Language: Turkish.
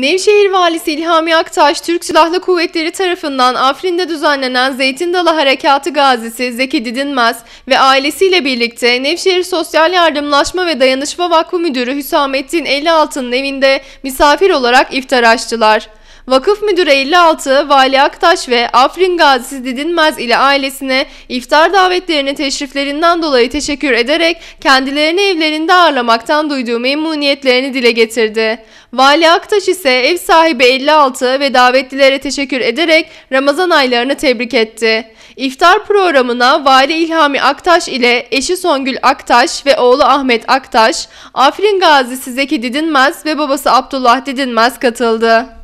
Nevşehir Valisi İlhami Aktaş, Türk Silahlı Kuvvetleri tarafından Afrin'de düzenlenen Zeytin Dalı Harekatı gazisi Zeki Didinmez ve ailesiyle birlikte Nevşehir Sosyal Yardımlaşma ve Dayanışma Vakfı Müdürü Hüsamettin 56'nın evinde misafir olarak iftar açtılar. Vakıf Müdürü 56, Vali Aktaş ve Afrin Gazisi Didinmez ile ailesine iftar davetlerini teşriflerinden dolayı teşekkür ederek kendilerini evlerinde ağırlamaktan duyduğu memnuniyetlerini dile getirdi. Vali Aktaş ise ev sahibi 56 ve davetlilere teşekkür ederek Ramazan aylarını tebrik etti. İftar programına Vali İlhami Aktaş ile eşi Songül Aktaş ve oğlu Ahmet Aktaş, Afrin Gazisi Zeki Didinmez ve babası Abdullah Didinmez katıldı.